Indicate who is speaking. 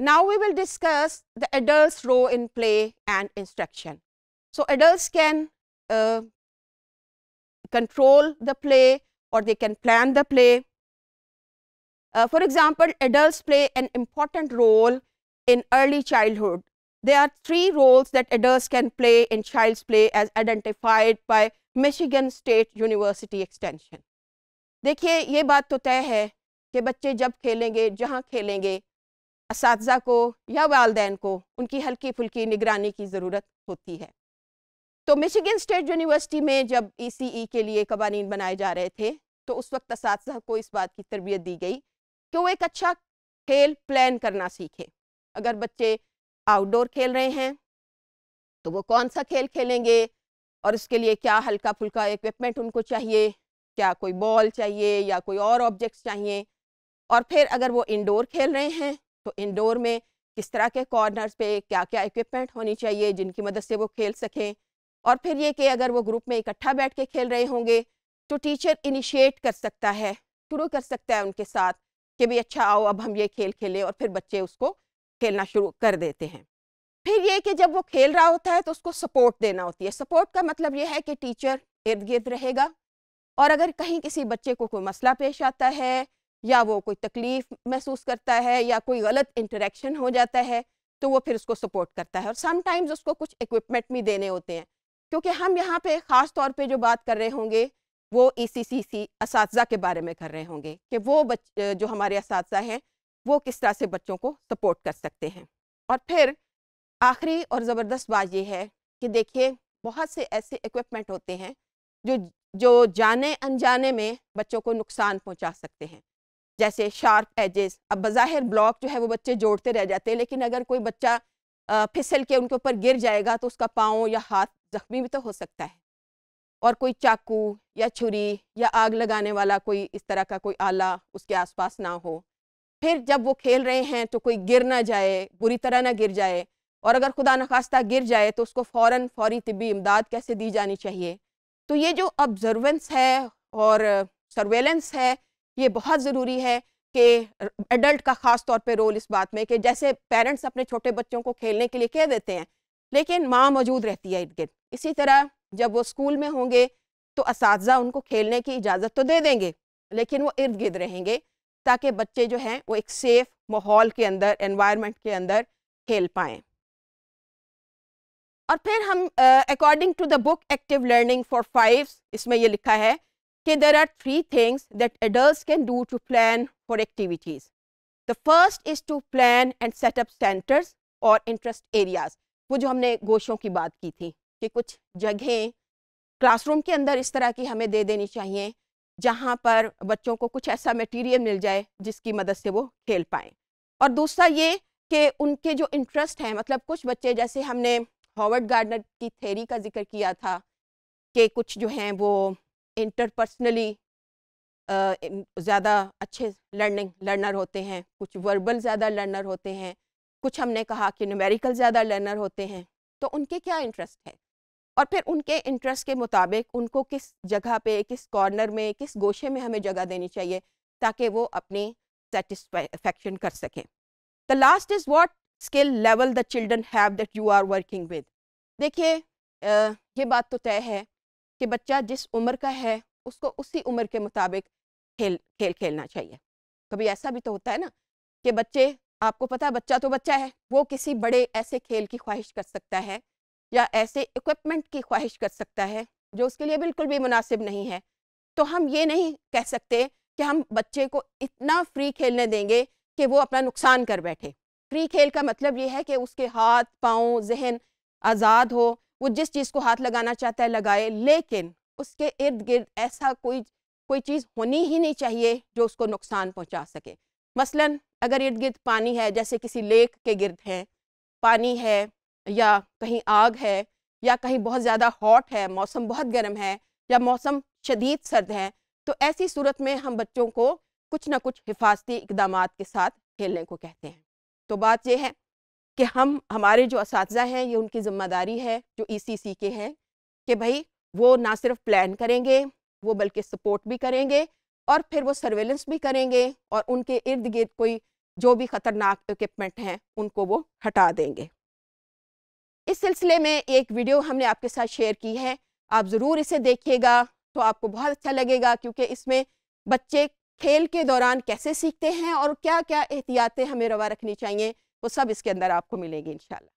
Speaker 1: Now we will discuss the adult's role in play and instruction. So adults can uh, control the play or they can plan the play. Uh, for example, adults play an important role in early childhood. There are three roles that adults can play in child's play as identified by Michigan State University Extension. देखिए ये बात तो तय है कि बच्चे जब खेलेंगे जहाँ खेलेंगे इस को या वालदेन को उनकी हल्की फुल्की निगरानी की ज़रूरत होती है तो मिशिगन स्टेट यूनिवर्सिटी में जब ई e e के लिए कवानीन बनाए जा रहे थे तो उस वक्त इस को इस बात की तरबियत दी गई कि वो एक अच्छा खेल प्लान करना सीखे अगर बच्चे आउटडोर खेल रहे हैं तो वो कौन सा खेल खेलेंगे और उसके लिए क्या हल्का फुल्का इक्विपमेंट उनको चाहिए क्या कोई बॉल चाहिए या कोई और ऑब्जेक्ट्स चाहिए और फिर अगर वो इंडोर खेल रहे हैं तो इंडोर में किस तरह के कॉर्नर्स पे क्या क्या इक्विपमेंट होनी चाहिए जिनकी मदद से वो खेल सकें और फिर ये कि अगर वो ग्रुप में इकट्ठा बैठ के खेल रहे होंगे तो टीचर इनिशिएट कर सकता है शुरू कर सकता है उनके साथ कि भाई अच्छा आओ अब हम ये खेल खेलें और फिर बच्चे उसको खेलना शुरू कर देते हैं फिर ये कि जब वो खेल रहा होता है तो उसको सपोर्ट देना होती है सपोर्ट का मतलब ये है कि टीचर इर्द गिर्द रहेगा और अगर कहीं किसी बच्चे को कोई मसला पेश आता है या वो कोई तकलीफ़ महसूस करता है या कोई गलत इंटरेक्शन हो जाता है तो वो फिर उसको सपोर्ट करता है और समटाइम्स उसको कुछ इक्विपमेंट भी देने होते हैं क्योंकि हम यहाँ पे ख़ास तौर पे जो बात कर रहे होंगे वो ई सी सी सी इस के बारे में कर रहे होंगे कि वो बच जो हमारे इस हैं वो किस तरह से बच्चों को सपोर्ट कर सकते हैं और फिर आखिरी और ज़बरदस्त बात यह है कि देखिए बहुत से ऐसे इक्विपमेंट होते हैं जो जो जाने अनजाने में बच्चों को नुकसान पहुंचा सकते हैं जैसे शार्प एजेस अब बज़ाहिर ब्लॉक जो है वो बच्चे जोड़ते रह जाते हैं लेकिन अगर कोई बच्चा फिसल के उनके ऊपर गिर जाएगा तो उसका पाँव या हाथ ज़ख्मी भी तो हो सकता है और कोई चाकू या छुरी या आग लगाने वाला कोई इस तरह का कोई आला उसके आसपास ना हो फिर जब वो खेल रहे हैं तो कोई गिर ना जाए बुरी तरह ना गिर जाए और अगर खुदा नखास्ता गिर जाए तो उसको फ़ौर फौरी तबी इमदाद कैसे दी जानी चाहिए तो ये जो ऑब्ज़र्वेंस है और सर्वेलेंस है ये बहुत ज़रूरी है कि एडल्ट का ख़ास तौर पे रोल इस बात में कि जैसे पेरेंट्स अपने छोटे बच्चों को खेलने के लिए कह देते हैं लेकिन माँ मौजूद रहती है इर्द गिर्द इसी तरह जब वो स्कूल में होंगे तो इस उनको खेलने की इजाज़त तो दे देंगे लेकिन वो इर्द गिर्द रहेंगे ताकि बच्चे जो हैं वो एक सेफ़ माहौल के अंदर एनवायरनमेंट के अंदर खेल पाएँ और फिर हम according to the book active learning for fives इसमें ये लिखा है कि there are three things that adult can do to plan for activities the first is to plan and set up centres और इंटरेस्ट एरियाज वो जो हमने गोशों की बात की थी कि कुछ जगहें क्लासरूम के अंदर इस तरह की हमें दे देनी चाहिए जहाँ पर बच्चों को कुछ ऐसा मटेरियल मिल जाए जिसकी मदद से वो खेल पाए और दूसरा ये कि उनके जो इंटरेस्ट हैं मतलब कुछ बच्चे जैसे हमने हॉवर्ड गार्डनर की थेरी का जिक्र किया था कि कुछ जो हैं वो इंटरपर्सनली ज़्यादा अच्छे लर्निंग लर्नर होते हैं कुछ वर्बल ज़्यादा लर्नर होते हैं कुछ हमने कहा कि न्यूमेरिकल ज़्यादा लर्नर होते हैं तो उनके क्या इंटरेस्ट है और फिर उनके इंटरेस्ट के मुताबिक उनको किस जगह पे किस कॉर्नर में किस गोशे में हमें जगह देनी चाहिए ताकि वो अपनी सेटिस्फैक्शन कर सकें the last is what skill level the children have that you are working with देखिए ये बात तो तय है कि बच्चा जिस उम्र का है उसको उसी उम्र के मुताबिक खेल खेल खेलना चाहिए कभी ऐसा भी तो होता है ना कि बच्चे आपको पता है बच्चा तो बच्चा है वो किसी बड़े ऐसे खेल की ख्वाहिश कर सकता है या ऐसे इक्विपमेंट की ख्वाहिश कर सकता है जो उसके लिए बिल्कुल भी मुनासिब नहीं है तो हम ये नहीं कह सकते कि हम बच्चे को इतना फ्री खेलने देंगे कि वो अपना नुकसान कर बैठे फ्री खेल का मतलब ये है कि उसके हाथ पाँव जहन आज़ाद हो वो जिस चीज़ को हाथ लगाना चाहता है लगाए लेकिन उसके इर्द गिर्द ऐसा कोई कोई चीज़ होनी ही नहीं चाहिए जो उसको नुकसान पहुंचा सके मसलन अगर इर्द गिर्द पानी है जैसे किसी लेक के गिर्द है पानी है या कहीं आग है या कहीं बहुत ज़्यादा हॉट है मौसम बहुत गर्म है या मौसम शदीद सर्द है तो ऐसी सूरत में हम बच्चों को कुछ ना कुछ हिफाजती इकदाम के साथ खेलने को कहते हैं तो बात यह है कि हम हमारे जो इस हैं ये उनकी ज़िम्मेदारी है जो ई e के हैं कि भाई वो ना सिर्फ प्लान करेंगे वो बल्कि सपोर्ट भी करेंगे और फिर वो सर्वेलेंस भी करेंगे और उनके इर्द गिर्द कोई जो भी ख़तरनाक इक्विपमेंट हैं उनको वो हटा देंगे इस सिलसिले में एक वीडियो हमने आपके साथ शेयर की है आप ज़रूर इसे देखिएगा तो आपको बहुत अच्छा लगेगा क्योंकि इसमें बच्चे खेल के दौरान कैसे सीखते हैं और क्या क्या एहतियातें हमें रवा रखनी चाहिए वो सब इसके अंदर आपको मिलेगी इनशाला